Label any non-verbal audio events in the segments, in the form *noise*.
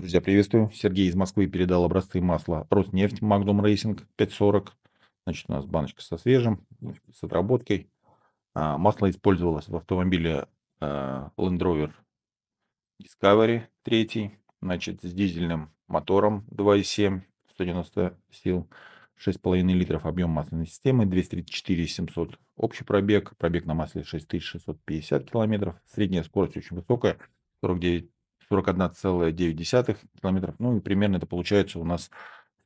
Друзья, приветствую. Сергей из Москвы передал образцы масла Роснефть Magnum Racing 540. Значит, у нас баночка со свежим, с отработкой. А, масло использовалось в автомобиле а, Land Rover Discovery 3. Значит, с дизельным мотором 2,7, 190 сил, 6,5 литров объем масляной системы, 234 700 общий пробег, пробег на масле 6650 километров, средняя скорость очень высокая, 49 41,9 километров. Ну и примерно это получается у нас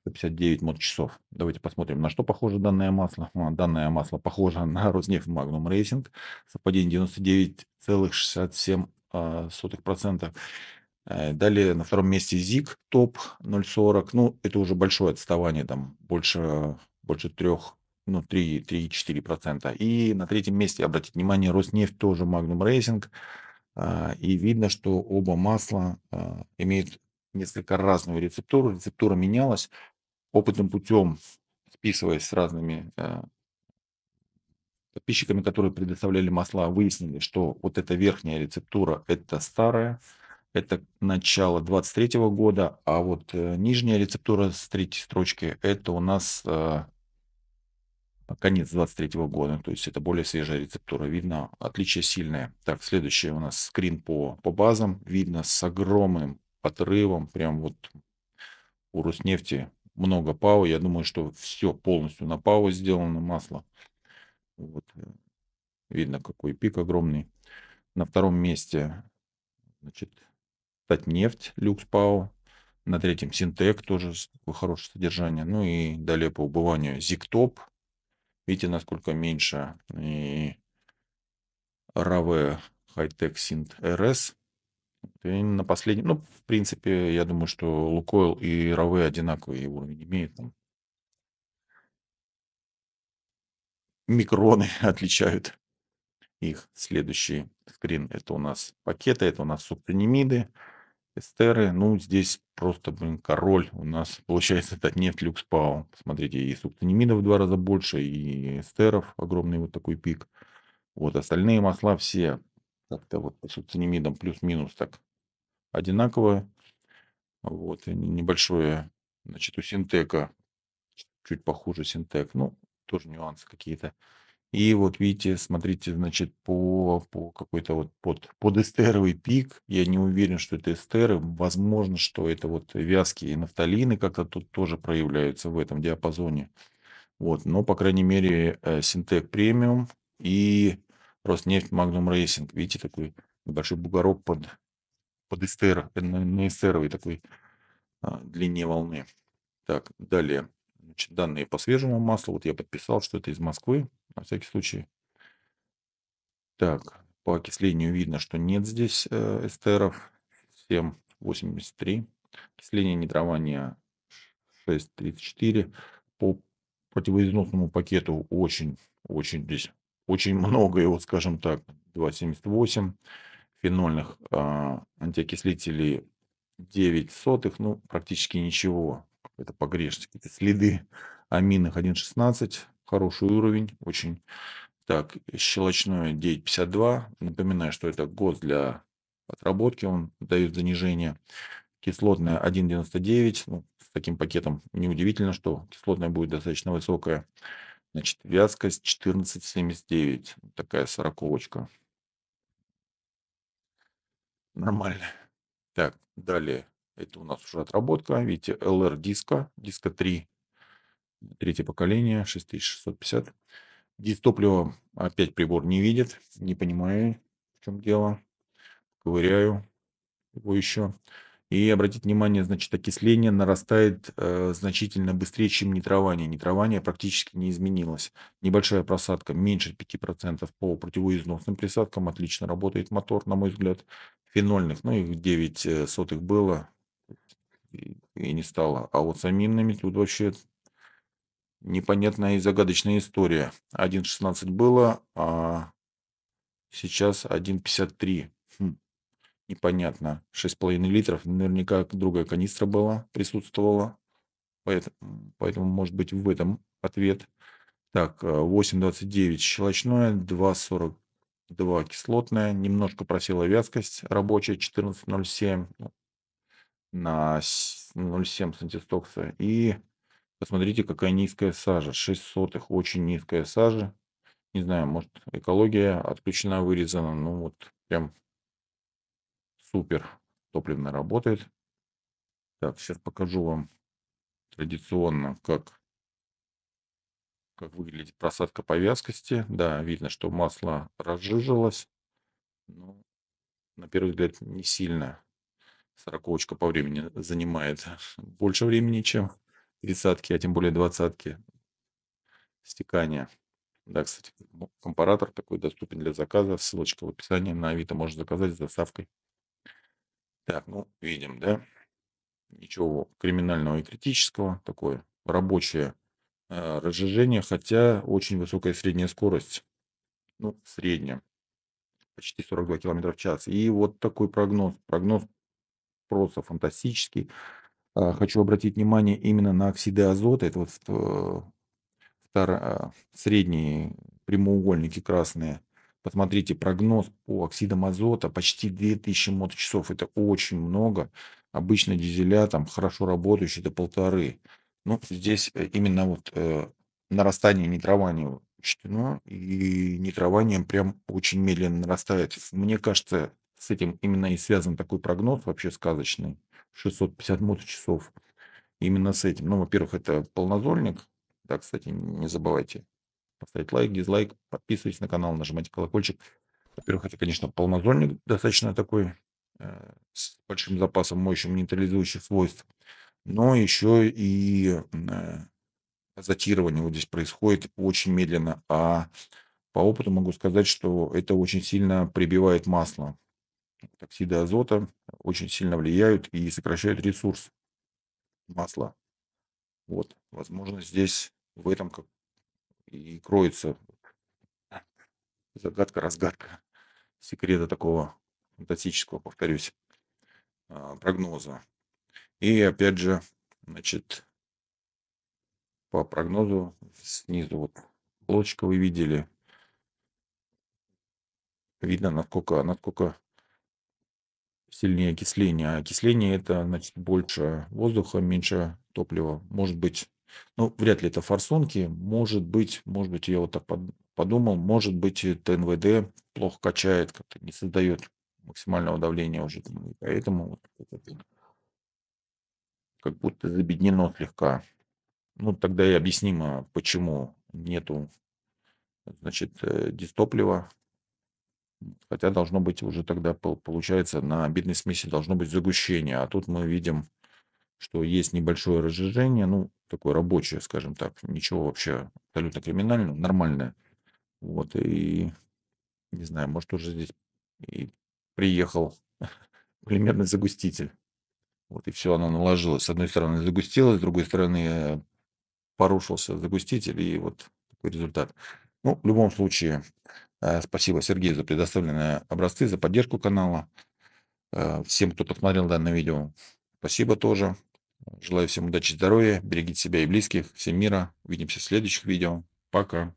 159 мод-часов. Давайте посмотрим, на что похоже данное масло. Данное масло похоже *laughs* на Роснефть Magnum Racing. Совпадение 99,67%. А, э, далее на втором месте ЗИК ТОП 0,40. Ну, это уже большое отставание, там больше, больше трех ну, 3,4%. И на третьем месте, обратите внимание, Роснефть тоже Magnum Racing а, и видно, что оба масла а, имеют несколько разную рецептуру. Рецептура менялась опытным путем, списываясь с разными а, подписчиками, которые предоставляли масла, выяснили, что вот эта верхняя рецептура – это старая, это начало 23 года, а вот э, нижняя рецептура с третьей строчки – это у нас конец 23 года, то есть это более свежая рецептура. Видно, отличие сильное. Так, следующее у нас скрин по, по базам. Видно с огромным отрывом, прям вот у Роснефти много ПАО. Я думаю, что все полностью на ПАО сделано масло. Вот. Э, видно, какой пик огромный. На втором месте, значит, Татнефть, Люкс ПАО. На третьем Синтек тоже хорошее содержание. Ну и далее по убыванию Зиктоп, Видите, насколько меньше и RAV Hightech Synth RS. И на последнем, ну, в принципе, я думаю, что Лукойл и RAV одинаковый уровень имеют. микроны *laughs* отличают их. Следующий скрин это у нас пакеты, это у нас субтонимиды. Эстеры, ну, здесь просто, блин, король у нас, *laughs* получается, это нефть люкс пау. Посмотрите, и субтонимидов в два раза больше, и эстеров огромный вот такой пик. Вот остальные масла все как-то вот по субтонимидам плюс-минус так одинаково. Вот, небольшое, значит, у синтека чуть похуже синтек, ну, тоже нюансы какие-то. И вот видите, смотрите, значит, по, по какой-то вот под, под эстеровый пик, я не уверен, что это эстеры, возможно, что это вот вязкие нафталины как-то тут тоже проявляются в этом диапазоне. Вот, но, по крайней мере, э, Синтек премиум и Роснефть Magnum Racing, видите, такой небольшой бугорок под, под эстер, э, на эстеровой такой а, длине волны. Так, далее. Значит, данные по свежему маслу. Вот я подписал, что это из Москвы, на всякий случай. Так, по окислению видно, что нет здесь э, эстеров. 7,83. Окисление нитрования 6,34. По противоизносному пакету очень-очень здесь очень много его, скажем так, 2,78. Фенольных а, антиокислителей 9 сотых, ну, практически ничего это погрешность, какие-то следы аминах 1.16, хороший уровень, очень так, щелочное 9.52, напоминаю, что это год для отработки, он дает занижение, кислотная 1.99, ну, с таким пакетом неудивительно, что кислотное будет достаточно высокое значит, вязкость 14.79, такая сороковочка, нормально. Так, далее. Это у нас уже отработка. Видите, LR диска, диска 3, третье поколение, 6650. Диск топлива опять прибор не видит, не понимаю, в чем дело. Ковыряю его еще. И обратите внимание, значит, окисление нарастает э, значительно быстрее, чем нитрование. Нитрование практически не изменилось. Небольшая просадка, меньше 5% по противоизносным присадкам. Отлично работает мотор, на мой взгляд. Фенольных, ну их 9 э, сотых было, и не стало. А вот с аминами тут вообще непонятная и загадочная история. 1.16 было, а сейчас 1.53. Хм. Непонятно. 6,5 литров. Наверняка другая канистра была, присутствовала. Поэтому, поэтому может быть, в этом ответ. Так, 8.29 э, щелочное, 2.42 кислотное. Немножко просела вязкость рабочая, 14.07 на 0,7 сантистокса. И посмотрите, какая низкая сажа. 6 сотых, очень низкая сажа. Не знаю, может, экология отключена, вырезана. Ну, вот прям супер топливно работает. Так, сейчас покажу вам традиционно, как, как выглядит просадка по вязкости. Да, видно, что масло разжижилось. Но, на первый взгляд, не сильно Сороковочка по времени занимает *laughs* больше времени, чем тридцатки, а тем более двадцатки стекания. Да, кстати, компаратор такой доступен для заказа. Ссылочка в описании на Авито можно заказать с доставкой. Так, ну, видим, да? Ничего криминального и критического. Такое рабочее э, разжижение, хотя очень высокая средняя скорость. Ну, средняя, среднем. Почти 42 км в час. И вот такой прогноз. Прогноз просто фантастический. А, хочу обратить внимание именно на оксиды азота. Это вот э, втор... А, средние прямоугольники красные. Посмотрите, прогноз по оксидам азота почти 2000 моточасов. Это очень много. Обычно дизеля там хорошо работающие до полторы. Ну, здесь э, именно вот э, нарастание нитрования учтено, ну, и нитрование прям очень медленно нарастает. Мне кажется, с этим именно и связан такой прогноз вообще сказочный. 650 моточасов. Именно с этим. Ну, во-первых, это полнозольник. Да, кстати, не забывайте поставить лайк, дизлайк, подписывайтесь на канал, нажимайте колокольчик. Во-первых, это, конечно, полнозольник достаточно такой, э, с большим запасом моющим нейтрализующих свойств. Но еще и э, датирование вот здесь происходит очень медленно. А по опыту могу сказать, что это очень сильно прибивает масло оксиды азота очень сильно влияют и сокращают ресурс масла. Вот, возможно, здесь в этом как и кроется загадка-разгадка секрета такого фантастического, повторюсь, а, прогноза. И опять же, значит, по прогнозу снизу вот полочка вы видели, видно, насколько, насколько сильнее окисление. А окисление – это значит, больше воздуха, меньше топлива. Может быть, ну, вряд ли это форсунки. Может быть, может быть, я вот так подумал, может быть, ТНВД плохо качает, как-то не создает максимального давления уже. Поэтому как будто забеднено слегка. Ну, тогда и объяснимо, почему нету значит, э, дистоплива Хотя должно быть уже тогда, получается, на обидной смеси должно быть загущение. А тут мы видим, что есть небольшое разжижение, ну, такое рабочее, скажем так. Ничего вообще абсолютно криминального, нормальное. Вот, и, не знаю, может, уже здесь и приехал *laughs* полимерный загуститель. Вот, и все, оно наложилось. С одной стороны загустилось, с другой стороны э, порушился загуститель, и вот такой результат. Ну, в любом случае, Э, спасибо Сергею за предоставленные образцы, за поддержку канала. Э, всем, кто посмотрел данное видео, спасибо тоже. Желаю всем удачи, здоровья, берегите себя и близких, всем мира. Увидимся в следующих видео. Пока.